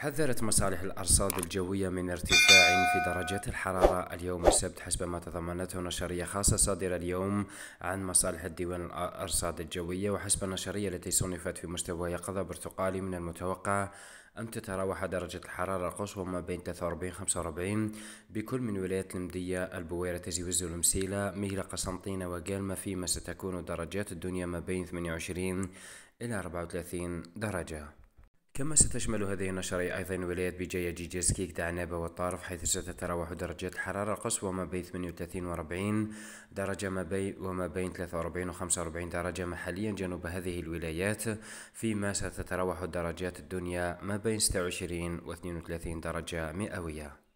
حذرت مصالح الأرصاد الجوية من ارتفاع في درجات الحرارة اليوم السبت حسب ما تضمنته نشرية خاصة صادرة اليوم عن مصالح الديوان الأرصاد الجوية وحسب النشرية التي صنفت في مستوى يقظة برتقالي من المتوقع أن تتراوح درجة الحرارة القصوى ما بين 43 45 بكل من ولايات المدية البويرة وزو المسيلة ميلة قسنطينة وقالمة فيما ستكون درجات الدنيا ما بين 28 إلى 34 درجة كما ستشمل هذه النشرة أيضا ولاية بجاية جيجيسكيك دعنابة والطارف حيث ستتراوح درجات الحرارة القصوى ما بين 38 و 40 درجة ما بين وما بين 43 و 45 درجة محليا جنوب هذه الولايات فيما ستتراوح درجات الدنيا ما بين 26 و 32 درجة مئوية